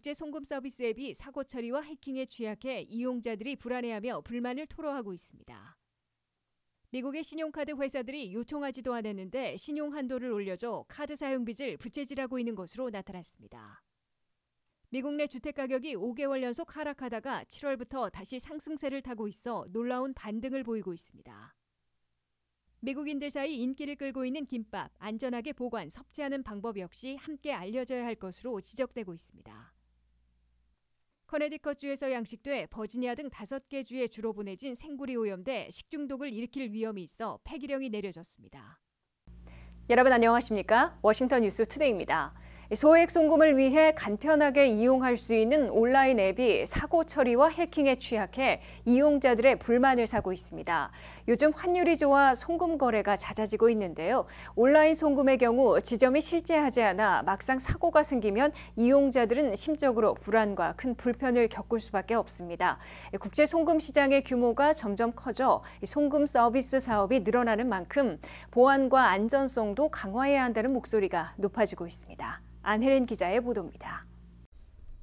국제 송금 서비스 앱이 사고 처리와 해킹에 취약해 이용자들이 불안해하며 불만을 토로하고 있습니다. 미국의 신용카드 회사들이 요청하지도 않았는데 신용 한도를 올려줘 카드 사용 빚을 부채질하고 있는 것으로 나타났습니다. 미국 내 주택 가격이 5개월 연속 하락하다가 7월부터 다시 상승세를 타고 있어 놀라운 반등을 보이고 있습니다. 미국인들 사이 인기를 끌고 있는 김밥, 안전하게 보관, 섭취하는 방법 역시 함께 알려져야 할 것으로 지적되고 있습니다. 커네디컷주에서 양식돼 버지니아 등 다섯 개 주에 주로 보내진 생구리 오염돼 식중독을 일으킬 위험이 있어 폐기령이 내려졌습니다. 여러분 안녕하십니까? 워싱턴 뉴스 투데이입니다. 소액 송금을 위해 간편하게 이용할 수 있는 온라인 앱이 사고 처리와 해킹에 취약해 이용자들의 불만을 사고 있습니다. 요즘 환율이 좋아 송금 거래가 잦아지고 있는데요. 온라인 송금의 경우 지점이 실제하지 않아 막상 사고가 생기면 이용자들은 심적으로 불안과 큰 불편을 겪을 수밖에 없습니다. 국제 송금 시장의 규모가 점점 커져 송금 서비스 사업이 늘어나는 만큼 보안과 안전성도 강화해야 한다는 목소리가 높아지고 있습니다. 안혜린 기자의 보도입니다.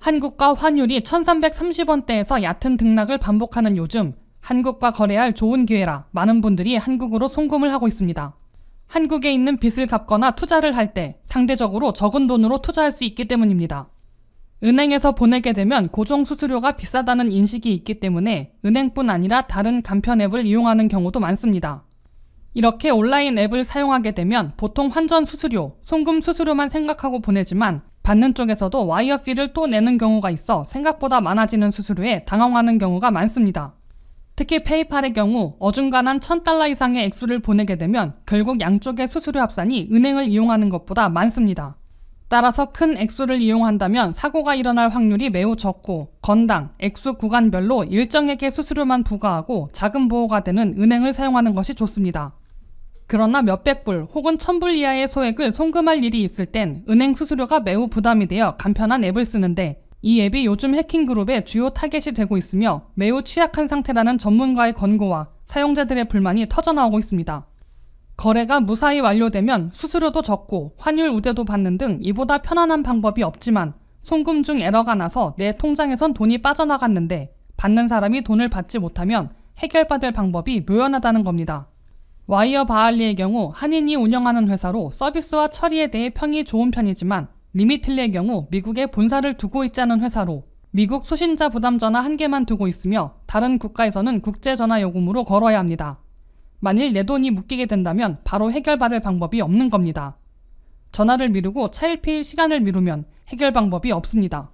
한국과 환율이 1330원대에서 얕은 등락을 반복하는 요즘 한국과 거래할 좋은 기회라 많은 분들이 한국으로 송금을 하고 있습니다. 한국에 있는 빚을 갚거나 투자를 할 때 상대적으로 적은 돈으로 투자할 수 있기 때문입니다. 은행에서 보내게 되면 고정 수수료가 비싸다는 인식이 있기 때문에 은행뿐 아니라 다른 간편 앱을 이용하는 경우도 많습니다. 이렇게 온라인 앱을 사용하게 되면 보통 환전 수수료, 송금 수수료만 생각하고 보내지만 받는 쪽에서도 와이어 피를 또 내는 경우가 있어 생각보다 많아지는 수수료에 당황하는 경우가 많습니다. 특히 페이팔의 경우 어중간한 1000달러 이상의 액수를 보내게 되면 결국 양쪽의 수수료 합산이 은행을 이용하는 것보다 많습니다. 따라서 큰 액수를 이용한다면 사고가 일어날 확률이 매우 적고 건당, 액수 구간별로 일정액의 수수료만 부과하고 자금 보호가 되는 은행을 사용하는 것이 좋습니다. 그러나 몇백 불 혹은 천불 이하의 소액을 송금할 일이 있을 땐 은행 수수료가 매우 부담이 되어 간편한 앱을 쓰는데 이 앱이 요즘 해킹그룹의 주요 타겟이 되고 있으며 매우 취약한 상태라는 전문가의 권고와 사용자들의 불만이 터져나오고 있습니다. 거래가 무사히 완료되면 수수료도 적고 환율 우대도 받는 등 이보다 편안한 방법이 없지만 송금 중 에러가 나서 내 통장에선 돈이 빠져나갔는데 받는 사람이 돈을 받지 못하면 해결받을 방법이 묘연하다는 겁니다. 와이어 바알리의 경우 한인이 운영하는 회사로 서비스와 처리에 대해 평이 좋은 편이지만 리미틀리의 경우 미국에 본사를 두고 있지 않은 회사로 미국 수신자 부담 전화 한 개만 두고 있으며 다른 국가에서는 국제 전화 요금으로 걸어야 합니다. 만일 내 돈이 묶이게 된다면 바로 해결받을 방법이 없는 겁니다. 전화를 미루고 차일피일 시간을 미루면 해결 방법이 없습니다.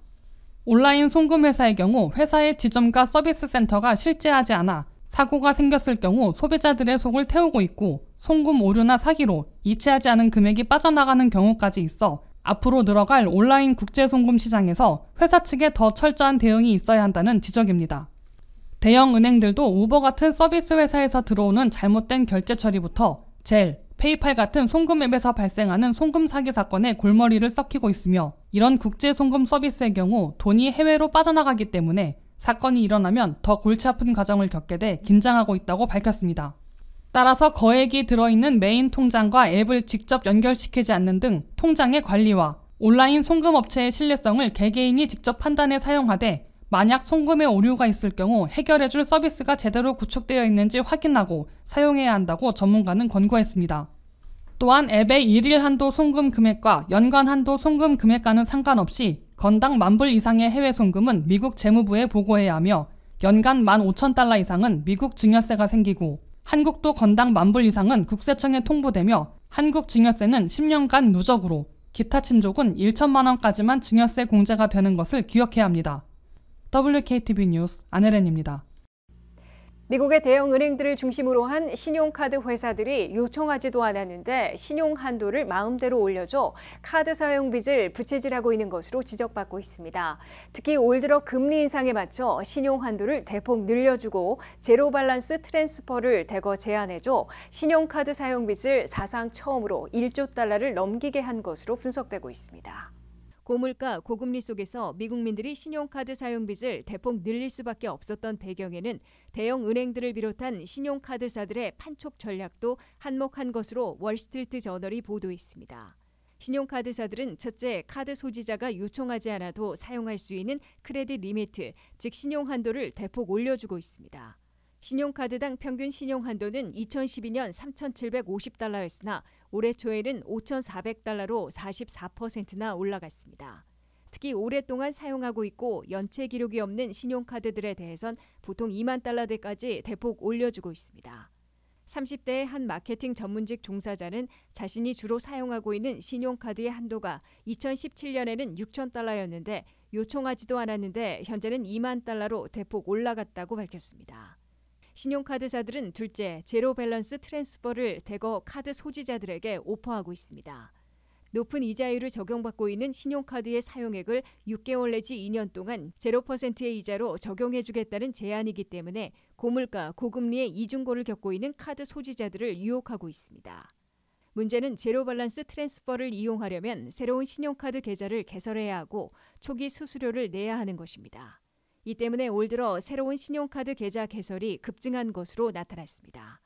온라인 송금 회사의 경우 회사의 지점과 서비스 센터가 실제하지 않아 사고가 생겼을 경우 소비자들의 속을 태우고 있고 송금 오류나 사기로 이체하지 않은 금액이 빠져나가는 경우까지 있어 앞으로 늘어갈 온라인 국제 송금 시장에서 회사 측에 더 철저한 대응이 있어야 한다는 지적입니다. 대형 은행들도 우버 같은 서비스 회사에서 들어오는 잘못된 결제 처리부터 젤, 페이팔 같은 송금 앱에서 발생하는 송금 사기 사건에 골머리를 썩히고 있으며 이런 국제 송금 서비스의 경우 돈이 해외로 빠져나가기 때문에 사건이 일어나면 더 골치 아픈 과정을 겪게 돼 긴장하고 있다고 밝혔습니다. 따라서 거액이 들어있는 메인 통장과 앱을 직접 연결시키지 않는 등 통장의 관리와 온라인 송금 업체의 신뢰성을 개개인이 직접 판단해 사용하되 만약 송금에 오류가 있을 경우 해결해줄 서비스가 제대로 구축되어 있는지 확인하고 사용해야 한다고 전문가는 권고했습니다. 또한 앱의 일일 한도 송금 금액과 연간 한도 송금 금액과는 상관없이 건당 만불 이상의 해외 송금은 미국 재무부에 보고해야 하며 연간 15,000달러 이상은 미국 증여세가 생기고 한국도 건당 만불 이상은 국세청에 통보되며 한국 증여세는 10년간 누적으로 기타 친족은 1천만 원까지만 증여세 공제가 되는 것을 기억해야 합니다. WKTV 뉴스 안혜렌입니다. 미국의 대형 은행들을 중심으로 한 신용카드 회사들이 요청하지도 않았는데 신용 한도를 마음대로 올려줘 카드 사용 빚을 부채질하고 있는 것으로 지적받고 있습니다. 특히 올 들어 금리 인상에 맞춰 신용 한도를 대폭 늘려주고 제로 밸런스 트랜스퍼를 대거 제한해줘 신용카드 사용 빚을 사상 처음으로 1조 달러를 넘기게 한 것으로 분석되고 있습니다. 고물가 고금리 속에서 미국민들이 신용카드 사용빚을 대폭 늘릴 수밖에 없었던 배경에는 대형 은행들을 비롯한 신용카드사들의 판촉 전략도 한몫한 것으로 월스트리트 저널이 보도했습니다. 신용카드사들은 첫째 카드 소지자가 요청하지 않아도 사용할 수 있는 크레딧 리미트, 즉 신용 한도를 대폭 올려주고 있습니다. 신용카드당 평균 신용 한도는 2012년 3,750달러였으나 올해 초에는 5,400달러로 44%나 올라갔습니다. 특히 오랫동안 사용하고 있고 연체 기록이 없는 신용카드들에 대해선 보통 2만 달러대까지 대폭 올려주고 있습니다. 30대의 한 마케팅 전문직 종사자는 자신이 주로 사용하고 있는 신용카드의 한도가 2017년에는 6천 달러였는데 요청하지도 않았는데 현재는 2만 달러로 대폭 올라갔다고 밝혔습니다. 신용카드사들은 둘째, 제로 밸런스 트랜스퍼를 대거 카드 소지자들에게 오퍼하고 있습니다. 높은 이자율을 적용받고 있는 신용카드의 사용액을 6개월 내지 2년 동안 0%의 이자로 적용해 주겠다는 제안이기 때문에 고물가, 고금리의 이중고를 겪고 있는 카드 소지자들을 유혹하고 있습니다. 문제는 제로 밸런스 트랜스퍼를 이용하려면 새로운 신용카드 계좌를 개설해야 하고 초기 수수료를 내야 하는 것입니다. 이 때문에 올 들어 새로운 신용카드 계좌 개설이 급증한 것으로 나타났습니다.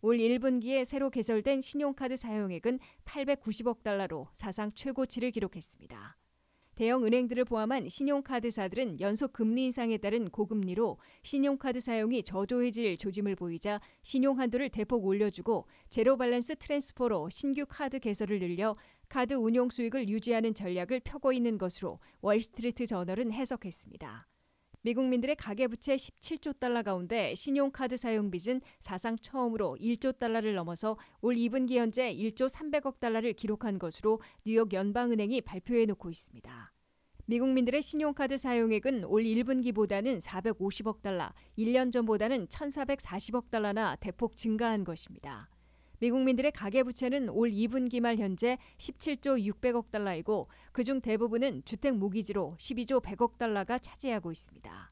올 1분기에 새로 개설된 신용카드 사용액은 890억 달러로 사상 최고치를 기록했습니다. 대형 은행들을 포함한 신용카드사들은 연속 금리 인상에 따른 고금리로 신용카드 사용이 저조해질 조짐을 보이자 신용 한도를 대폭 올려주고 제로 밸런스 트랜스퍼로 신규 카드 개설을 늘려 카드 운용 수익을 유지하는 전략을 펴고 있는 것으로 월스트리트 저널은 해석했습니다. 미국민들의 가계부채 17조 달러 가운데 신용카드 사용 빚은 사상 처음으로 1조 달러를 넘어서 올 2분기 현재 1조 300억 달러를 기록한 것으로 뉴욕 연방은행이 발표해 놓고 있습니다. 미국민들의 신용카드 사용액은 올 1분기보다는 450억 달러, 1년 전보다는 1,440억 달러나 대폭 증가한 것입니다. 미국민들의 가계부채는 올 2분기 말 현재 17조 600억 달러이고 그중 대부분은 주택 모기지로 12조 100억 달러가 차지하고 있습니다.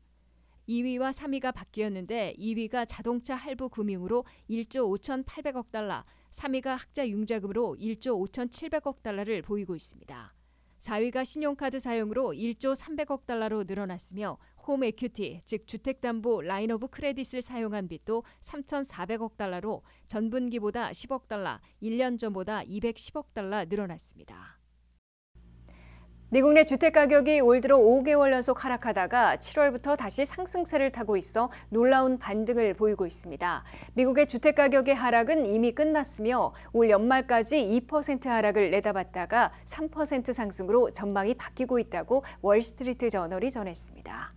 2위와 3위가 바뀌었는데 2위가 자동차 할부 금융으로 1조 5,800억 달러, 3위가 학자 융자금으로 1조 5,700억 달러를 보이고 있습니다. 4위가 신용카드 사용으로 1조 300억 달러로 늘어났으며 홈 에큐티, 즉 주택담보 라인 오브 크레딧을 사용한 빚도 3,400억 달러로 전분기보다 10억 달러, 1년 전보다 210억 달러 늘어났습니다. 미국 네, 내 주택 가격이 올 들어 5개월 연속 하락하다가 7월부터 다시 상승세를 타고 있어 놀라운 반등을 보이고 있습니다. 미국의 주택 가격의 하락은 이미 끝났으며 올 연말까지 2% 하락을 내다봤다가 3% 상승으로 전망이 바뀌고 있다고 월스트리트 저널이 전했습니다.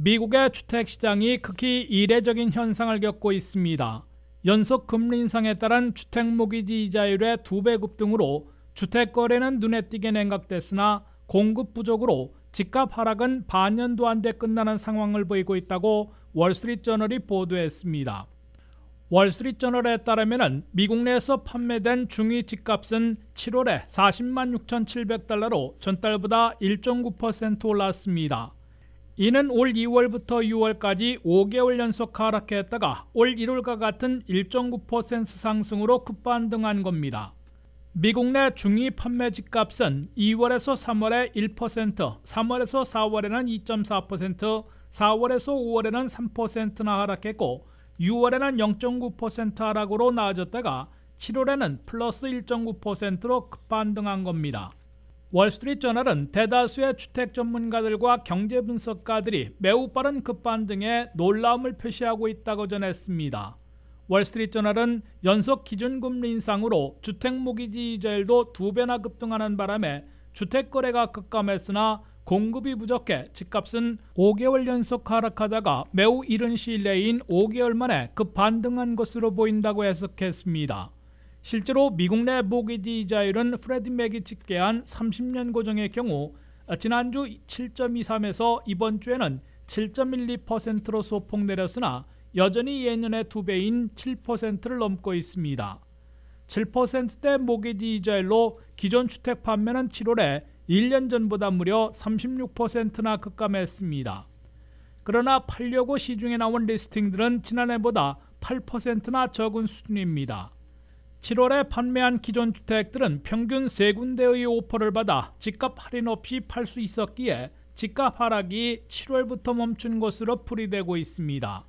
미국의 주택시장이 극히 이례적인 현상을 겪고 있습니다. 연속 금리 인상에 따른 주택모기지 이자율의 2배 급등으로 주택 거래는 눈에 띄게 냉각됐으나 공급 부족으로 집값 하락은 반년도 안 돼 끝나는 상황을 보이고 있다고 월스트리트저널이 보도했습니다. 월스트리트저널에 따르면 미국 내에서 판매된 중위 집값은 7월에 40만 6,700달러로 전달보다 1.9% 올랐습니다. 이는 올 2월부터 6월까지 5개월 연속 하락했다가 올 1월과 같은 1.9% 상승으로 급반등한 겁니다. 미국 내 중위 판매 집값은 2월에서 3월에 1%, 3월에서 4월에는 2.4%, 4월에서 5월에는 3%나 하락했고 6월에는 0.9% 하락으로 나아졌다가 7월에는 플러스 1.9%로 급반등한 겁니다. 월스트리트저널은 대다수의 주택 전문가들과 경제 분석가들이 매우 빠른 급반등에 놀라움을 표시하고 있다고 전했습니다. 월스트리트저널은 연속 기준금리 인상으로 주택모기지 이자율도 두 배나 급등하는 바람에 주택 거래가 급감했으나 공급이 부족해 집값은 5개월 연속 하락하다가 매우 이른 시일 내인 5개월 만에 급반등한 것으로 보인다고 해석했습니다. 실제로 미국 내 모기지 이자율은 프레디 맥이 집계한 30년 고정의 경우 지난주 7.23에서 이번 주에는 7.12%로 소폭 내렸으나 여전히 예년의 2배인 7%를 넘고 있습니다. 7%대 모기지 이자율로 기존 주택 판매는 7월에 1년 전보다 무려 36%나 급감했습니다. 그러나 팔려고 시중에 나온 리스팅들은 지난해보다 8%나 적은 수준입니다. 7월에 판매한 기존 주택들은 평균 3군데의 오퍼를 받아 집값 할인 없이 팔 수 있었기에 집값 하락이 7월부터 멈춘 것으로 풀이되고 있습니다.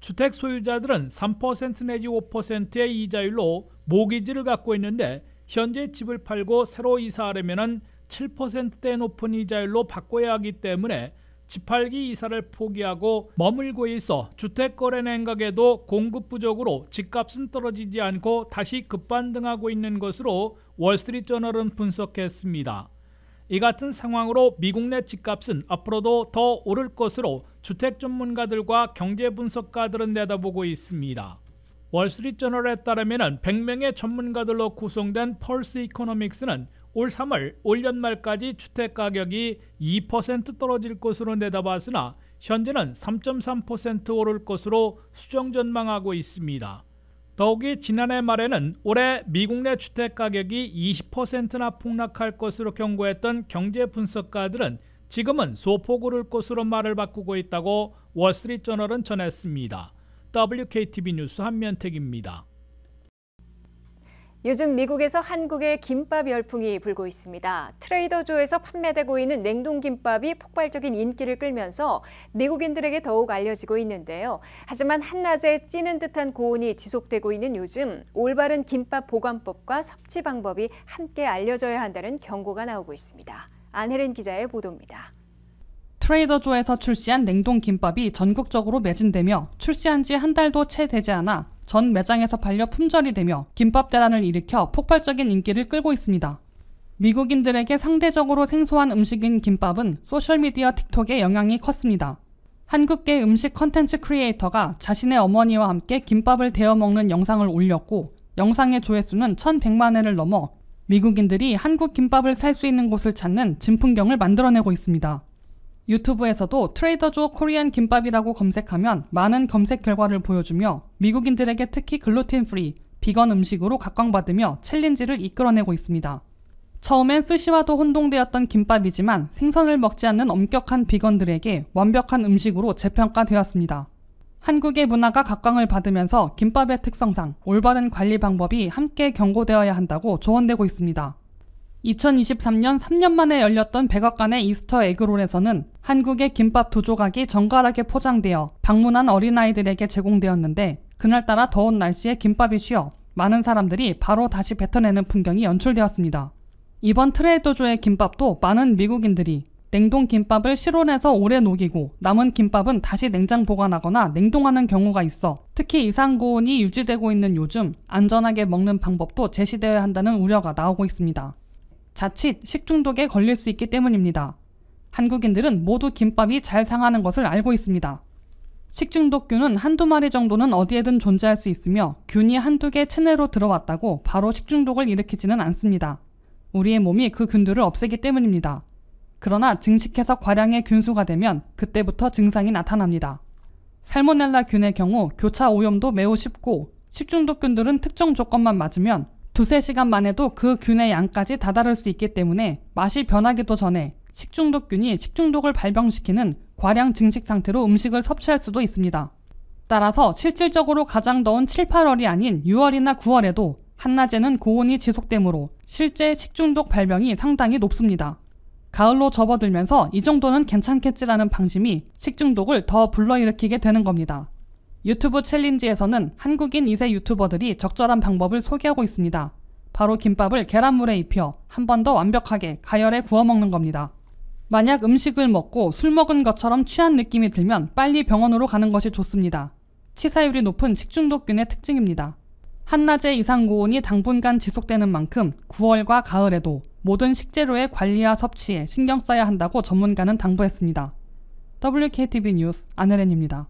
주택 소유자들은 3% 내지 5%의 이자율로 모기지를 갖고 있는데 현재 집을 팔고 새로 이사하려면 7%대 높은 이자율로 바꿔야 하기 때문에 지팔기 이사를 포기하고 머물고 있어 주택 거래 냉각에도 공급 부족으로 집값은 떨어지지 않고 다시 급반등하고 있는 것으로 월스트리트저널은 분석했습니다. 이 같은 상황으로 미국 내 집값은 앞으로도 더 오를 것으로 주택 전문가들과 경제 분석가들은 내다보고 있습니다. 월스트리트저널에 따르면 100명의 전문가들로 구성된 펄스 이코노믹스는 올 3월 올 연말까지 주택 가격이 2% 떨어질 것으로 내다봤으나 현재는 3.3% 오를 것으로 수정 전망하고 있습니다. 더욱이 지난해 말에는 올해 미국 내 주택 가격이 20%나 폭락할 것으로 경고했던 경제 분석가들은 지금은 소폭 오를 것으로 말을 바꾸고 있다고 월스트리트저널은 전했습니다. WKTV 뉴스 한면택입니다. 요즘 미국에서 한국의 김밥 열풍이 불고 있습니다. 트레이더조에서 판매되고 있는 냉동김밥이 폭발적인 인기를 끌면서 미국인들에게 더욱 알려지고 있는데요. 하지만 한낮에 찌는 듯한 고온이 지속되고 있는 요즘 올바른 김밥 보관법과 섭취 방법이 함께 알려져야 한다는 경고가 나오고 있습니다. 안혜린 기자의 보도입니다. 트레이더조에서 출시한 냉동 김밥이 전국적으로 매진되며 출시한 지 한 달도 채 되지 않아 전 매장에서 반려 품절이 되며 김밥 대란을 일으켜 폭발적인 인기를 끌고 있습니다. 미국인들에게 상대적으로 생소한 음식인 김밥은 소셜미디어 틱톡의 영향이 컸습니다. 한국계 음식 컨텐츠 크리에이터가 자신의 어머니와 함께 김밥을 데워 먹는 영상을 올렸고 영상의 조회수는 1,100만 회를 넘어 미국인들이 한국 김밥을 살 수 있는 곳을 찾는 진풍경을 만들어내고 있습니다. 유튜브에서도 트레이더조 코리안 김밥이라고 검색하면 많은 검색 결과를 보여주며 미국인들에게 특히 글루틴 프리, 비건 음식으로 각광받으며 챌린지를 이끌어내고 있습니다. 처음엔 스시와도 혼동되었던 김밥이지만 생선을 먹지 않는 엄격한 비건들에게 완벽한 음식으로 재평가되었습니다. 한국의 문화가 각광을 받으면서 김밥의 특성상 올바른 관리 방법이 함께 경고되어야 한다고 조언되고 있습니다. 2023년 3년 만에 열렸던 백악관의 이스터 에그롤에서는 한국의 김밥 두 조각이 정갈하게 포장되어 방문한 어린아이들에게 제공되었는데 그날따라 더운 날씨에 김밥이 쉬어 많은 사람들이 바로 다시 뱉어내는 풍경이 연출되었습니다. 이번 트레이더조의 김밥도 많은 미국인들이 냉동 김밥을 실온에서 오래 녹이고 남은 김밥은 다시 냉장 보관하거나 냉동하는 경우가 있어 특히 이상고온이 유지되고 있는 요즘 안전하게 먹는 방법도 제시되어야 한다는 우려가 나오고 있습니다. 자칫 식중독에 걸릴 수 있기 때문입니다. 한국인들은 모두 김밥이 잘 상하는 것을 알고 있습니다. 식중독균은 한두 마리 정도는 어디에든 존재할 수 있으며 균이 한두 개 체내로 들어왔다고 바로 식중독을 일으키지는 않습니다. 우리의 몸이 그 균들을 없애기 때문입니다. 그러나 증식해서 과량의 균수가 되면 그때부터 증상이 나타납니다. 살모넬라 균의 경우 교차 오염도 매우 쉽고 식중독균들은 특정 조건만 맞으면 두세 시간만 해도 그 균의 양까지 다다를 수 있기 때문에 맛이 변하기도 전에 식중독균이 식중독을 발병시키는 과량 증식 상태로 음식을 섭취할 수도 있습니다. 따라서 실질적으로 가장 더운 7, 8월이 아닌 6월이나 9월에도 한낮에는 고온이 지속되므로 실제 식중독 발병이 상당히 높습니다. 가을로 접어들면서 이 정도는 괜찮겠지라는 방심이 식중독을 더 불러일으키게 되는 겁니다. 유튜브 챌린지에서는 한국인 2세 유튜버들이 적절한 방법을 소개하고 있습니다. 바로 김밥을 계란물에 입혀 한 번 더 완벽하게 가열해 구워 먹는 겁니다. 만약 음식을 먹고 술 먹은 것처럼 취한 느낌이 들면 빨리 병원으로 가는 것이 좋습니다. 치사율이 높은 식중독균의 특징입니다. 한낮의 이상 고온이 당분간 지속되는 만큼 9월과 가을에도 모든 식재료의 관리와 섭취에 신경 써야 한다고 전문가는 당부했습니다. WKTV 뉴스 안혜렌입니다.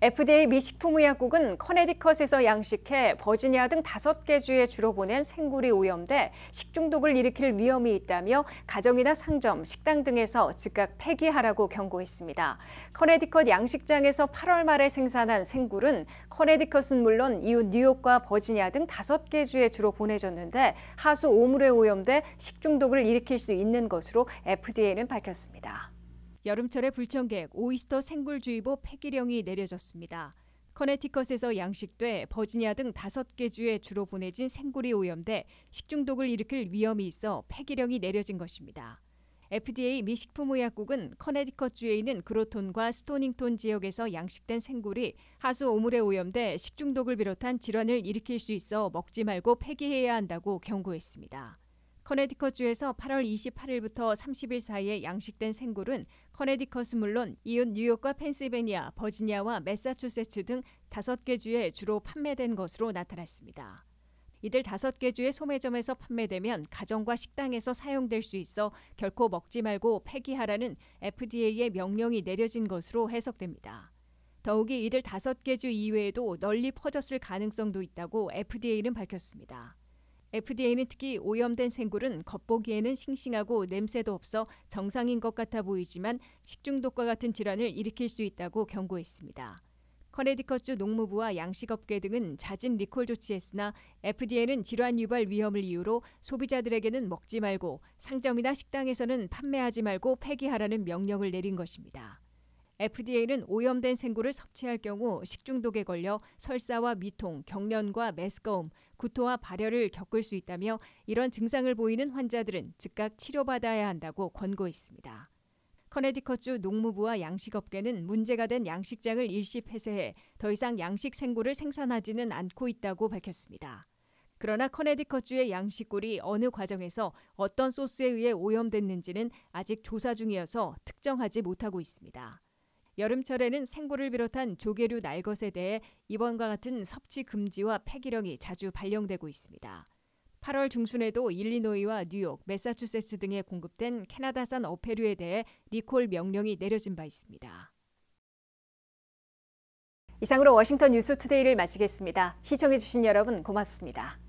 FDA 미식품의약국은 커네디컷에서 양식해 버지니아 등 다섯 개 주에 주로 보낸 생굴이 오염돼 식중독을 일으킬 위험이 있다며 가정이나 상점, 식당 등에서 즉각 폐기하라고 경고했습니다. 커네디컷 양식장에서 8월 말에 생산한 생굴은 커네디컷은 물론 이웃 뉴욕과 버지니아 등 다섯 개 주에 주로 보내졌는데 하수 오물에 오염돼 식중독을 일으킬 수 있는 것으로 FDA는 밝혔습니다. 여름철에 불청객 오이스터 생굴주의보 폐기령이 내려졌습니다. 커네티컷에서 양식돼 버지니아 등 다섯 개 주에 주로 보내진 생굴이 오염돼 식중독을 일으킬 위험이 있어 폐기령이 내려진 것입니다. FDA 미 식품의약국은 커네티컷 주에 있는 그로톤과 스토닝턴 지역에서 양식된 생굴이 하수 오물에 오염돼 식중독을 비롯한 질환을 일으킬 수 있어 먹지 말고 폐기해야 한다고 경고했습니다. 커네티컷주에서 8월 28일부터 30일 사이에 양식된 생굴은 커네티컷은 물론 이웃 뉴욕과 펜실베니아, 버지니아와 메사추세츠등 5개 주에 주로 판매된 것으로 나타났습니다. 이들 5개 주의 소매점에서 판매되면 가정과 식당에서 사용될 수 있어 결코 먹지 말고 폐기하라는 FDA의 명령이 내려진 것으로 해석됩니다. 더욱이 이들 5개 주 이외에도 널리 퍼졌을 가능성도 있다고 FDA는 밝혔습니다. FDA는 특히 오염된 생굴은 겉보기에는 싱싱하고 냄새도 없어 정상인 것 같아 보이지만 식중독과 같은 질환을 일으킬 수 있다고 경고했습니다. 커네디컷주 농무부와 양식업계 등은 잦은 리콜 조치했으나 FDA는 질환 유발 위험을 이유로 소비자들에게는 먹지 말고 상점이나 식당에서는 판매하지 말고 폐기하라는 명령을 내린 것입니다. FDA는 오염된 생굴을 섭취할 경우 식중독에 걸려 설사와 미통, 경련과 메스꺼움, 구토와 발열을 겪을 수 있다며 이런 증상을 보이는 환자들은 즉각 치료받아야 한다고 권고했습니다. 커네디컷주 농무부와 양식업계는 문제가 된 양식장을 일시 폐쇄해 더 이상 양식 생고를 생산하지는 않고 있다고 밝혔습니다. 그러나 커네디컷주의 양식골이 어느 과정에서 어떤 소스에 의해 오염됐는지는 아직 조사 중이어서 특정하지 못하고 있습니다. 여름철에는 생굴을 비롯한 조개류 날것에 대해 이번과 같은 섭취 금지와 폐기령이 자주 발령되고 있습니다. 8월 중순에도 일리노이와 뉴욕, 매사추세츠 등에 공급된 캐나다산 어패류에 대해 리콜 명령이 내려진 바 있습니다. 이상으로 워싱턴 뉴스 투데이를 마치겠습니다. 시청해주신 여러분 고맙습니다.